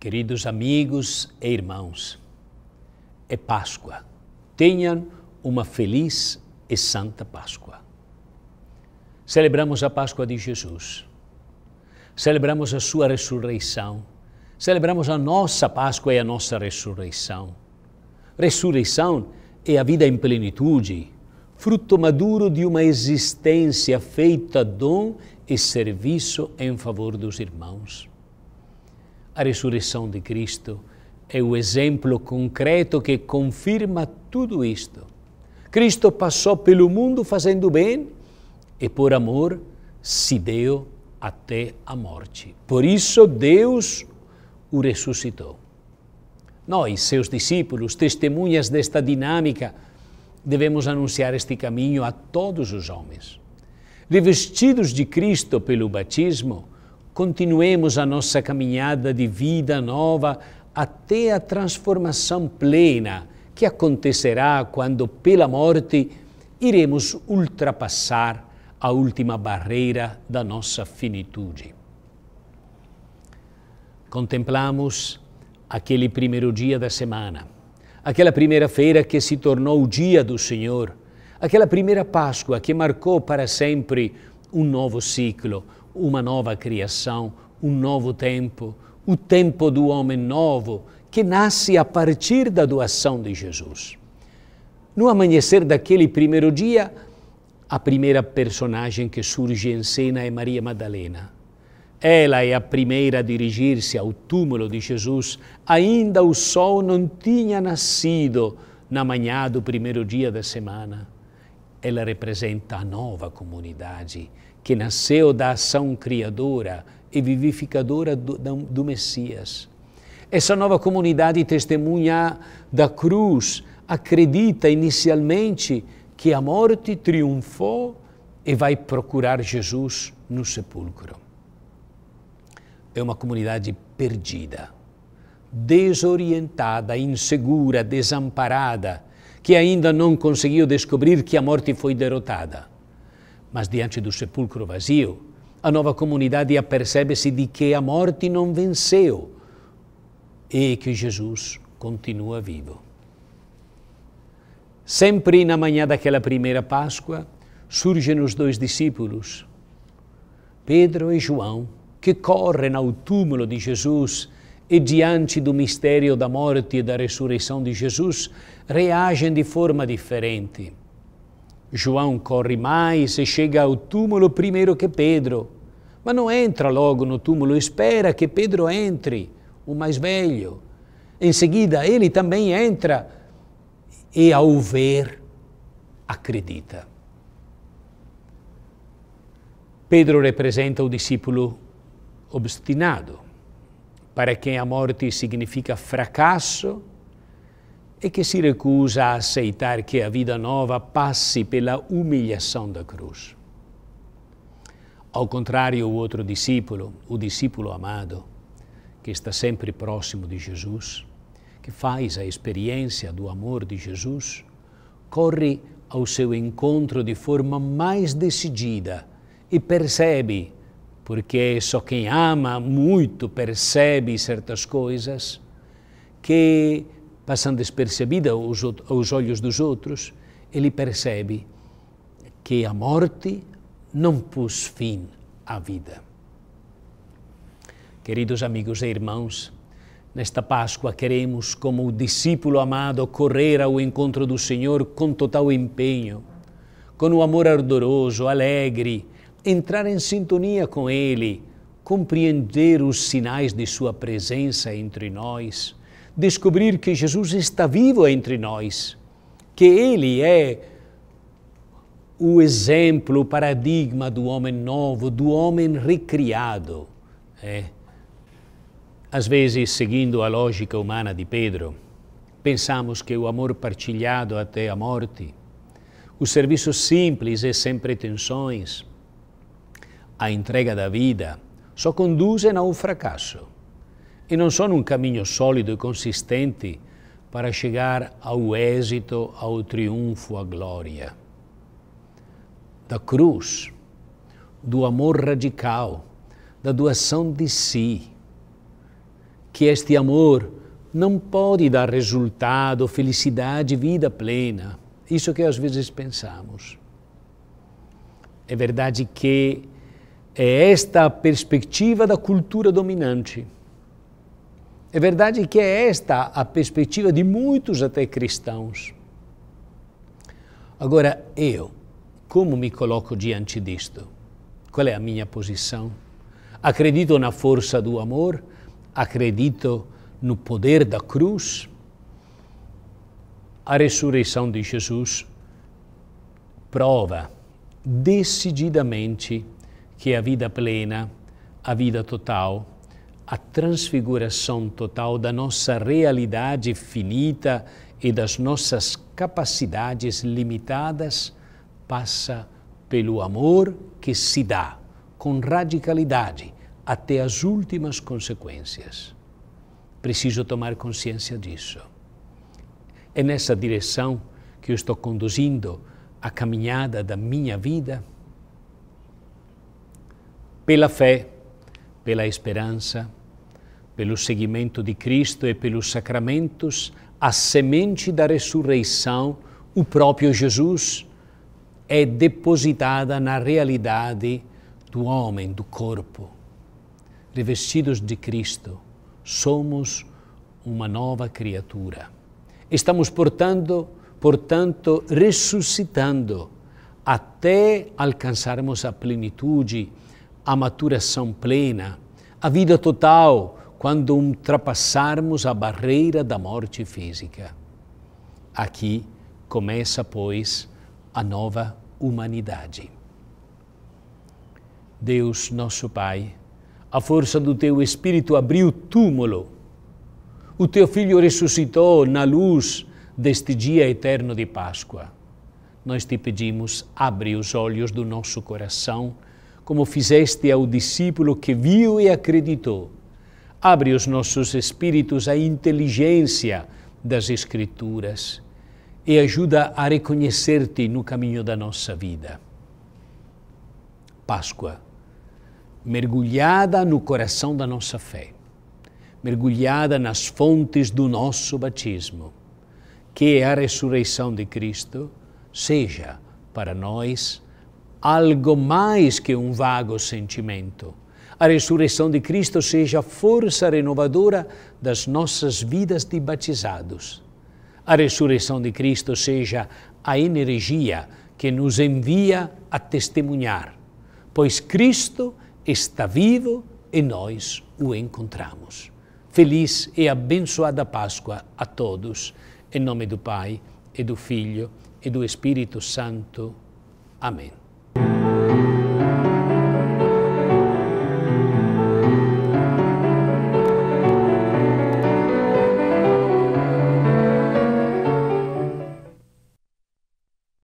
Queridos amigos e irmãos, é Páscoa. Tenham uma feliz e santa Páscoa. Celebramos a Páscoa de Jesus. Celebramos a sua ressurreição. Celebramos a nossa Páscoa e a nossa ressurreição. Ressurreição é a vida em plenitude, fruto maduro de uma existência feita dom e serviço em favor dos irmãos. A ressurreição de Cristo é o exemplo concreto que confirma tudo isto. Cristo passou pelo mundo fazendo bem e, por amor, se deu até a morte. Por isso, Deus o ressuscitou. Nós, seus discípulos, testemunhas desta dinâmica, devemos anunciar este caminho a todos os homens. Revestidos de Cristo pelo batismo, Continuemos a nossa caminhada de vida nova até a transformação plena que acontecerá quando, pela morte, iremos ultrapassar a última barreira da nossa finitude. Contemplamos aquele primeiro dia da semana, aquela primeira-feira que se tornou o dia do Senhor, aquela primeira Páscoa que marcou para sempre um novo ciclo, uma nova criação, um novo tempo, o tempo do homem novo que nasce a partir da doação de Jesus. No amanhecer daquele primeiro dia, a primeira personagem que surge em cena é Maria Madalena. Ela é a primeira a dirigir-se ao túmulo de Jesus. Ainda o sol não tinha nascido na manhã do primeiro dia da semana. Ela representa a nova comunidade que nasceu da ação criadora e vivificadora do, do Messias. Essa nova comunidade testemunha da cruz acredita inicialmente que a morte triunfou e vai procurar Jesus no sepulcro. É uma comunidade perdida, desorientada, insegura, desamparada, que ainda não conseguiu descobrir que a morte foi derrotada mas diante do sepulcro vazio, a nova comunidade apercebe-se de que a morte não venceu e que Jesus continua vivo. Sempre na manhã daquela primeira Páscoa, surgem os dois discípulos, Pedro e João, que correm ao túmulo de Jesus e, diante do mistério da morte e da ressurreição de Jesus, reagem de forma diferente. João corre mais e chega ao túmulo primeiro que Pedro, mas não entra logo no túmulo, espera que Pedro entre, o mais velho. Em seguida, ele também entra e, ao ver, acredita. Pedro representa o discípulo obstinado, para quem a morte significa fracasso e é que se recusa a aceitar que a vida nova passe pela humilhação da cruz. Ao contrário, o outro discípulo, o discípulo amado, que está sempre próximo de Jesus, que faz a experiência do amor de Jesus, corre ao seu encontro de forma mais decidida e percebe, porque só quem ama muito percebe certas coisas, que passando despercebida aos, aos olhos dos outros, ele percebe que a morte não pôs fim à vida. Queridos amigos e irmãos, nesta Páscoa queremos, como o discípulo amado, correr ao encontro do Senhor com total empenho, com um amor ardoroso, alegre, entrar em sintonia com Ele, compreender os sinais de Sua presença entre nós descobrir que Jesus está vivo entre nós, que Ele é o exemplo, o paradigma do homem novo, do homem recriado. É. Às vezes, seguindo a lógica humana de Pedro, pensamos que o amor partilhado até a morte, o serviço simples e sem pretensões, a entrega da vida, só conduzem ao fracasso e não sono um caminho sólido e consistente para chegar ao êxito, ao triunfo, à glória. Da cruz, do amor radical, da doação de si, que este amor não pode dar resultado, felicidade, vida plena. Isso que às vezes pensamos. É verdade que é esta a perspectiva da cultura dominante é verdade que é esta a perspectiva de muitos até cristãos. Agora, eu, como me coloco diante disto? Qual é a minha posição? Acredito na força do amor? Acredito no poder da cruz? A ressurreição de Jesus prova decididamente que a vida plena, a vida total, a transfiguração total da nossa realidade finita e das nossas capacidades limitadas passa pelo amor que se dá com radicalidade até as últimas consequências. Preciso tomar consciência disso. É nessa direção que eu estou conduzindo a caminhada da minha vida? Pela fé, pela esperança, pelo seguimento de Cristo e pelos sacramentos, a semente da ressurreição, o próprio Jesus, é depositada na realidade do homem, do corpo. Revestidos de Cristo, somos uma nova criatura. Estamos, portanto, portanto ressuscitando até alcançarmos a plenitude, a maturação plena, a vida total, quando ultrapassarmos a barreira da morte física. Aqui começa, pois, a nova humanidade. Deus, nosso Pai, a força do teu Espírito abriu o túmulo. O teu filho ressuscitou na luz deste dia eterno de Páscoa. Nós te pedimos, abre os olhos do nosso coração, como fizeste ao discípulo que viu e acreditou Abre os nossos espíritos à inteligência das Escrituras e ajuda a reconhecer-te no caminho da nossa vida. Páscoa, mergulhada no coração da nossa fé, mergulhada nas fontes do nosso batismo, que é a ressurreição de Cristo seja para nós algo mais que um vago sentimento a ressurreição de Cristo seja a força renovadora das nossas vidas de batizados. A ressurreição de Cristo seja a energia que nos envia a testemunhar, pois Cristo está vivo e nós o encontramos. Feliz e abençoada Páscoa a todos, em nome do Pai e do Filho e do Espírito Santo. Amém.